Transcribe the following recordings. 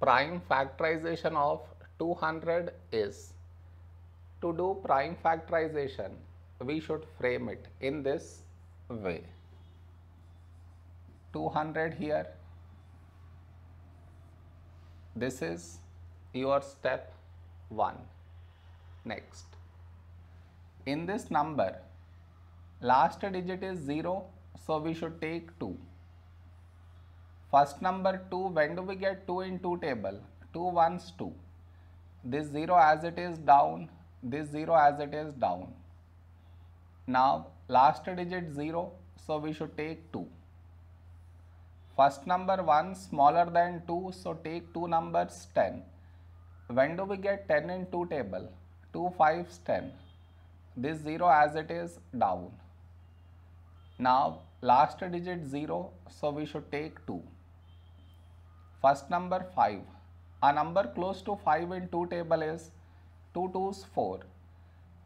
prime factorization of 200 is to do prime factorization we should frame it in this way 200 here this is your step 1 next in this number last digit is 0 so we should take 2 First number 2, when do we get 2 in 2 table? 2 ones 2. This 0 as it is down, this 0 as it is down. Now last digit 0, so we should take 2. First number 1 smaller than 2, so take 2 numbers 10. When do we get 10 in 2 table? 2 5 10. This 0 as it is down. Now last digit 0, so we should take 2. First number 5. A number close to 5 in 2 table is 2 is 4.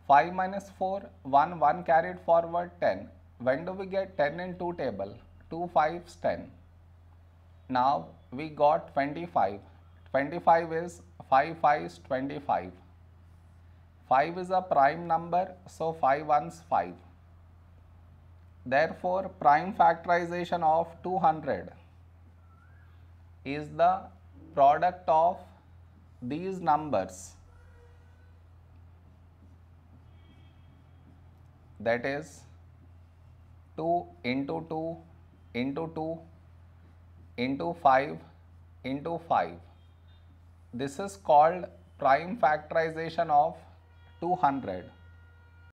5 minus 4, 1, 1 carried forward 10. When do we get 10 in 2 table? 2 5's 10. Now we got 25. 25 is 5 is 25. 5 is a prime number so 5 is 5. Therefore prime factorization of 200 is the product of these numbers that is 2 into 2 into 2 into 5 into 5. This is called prime factorization of 200.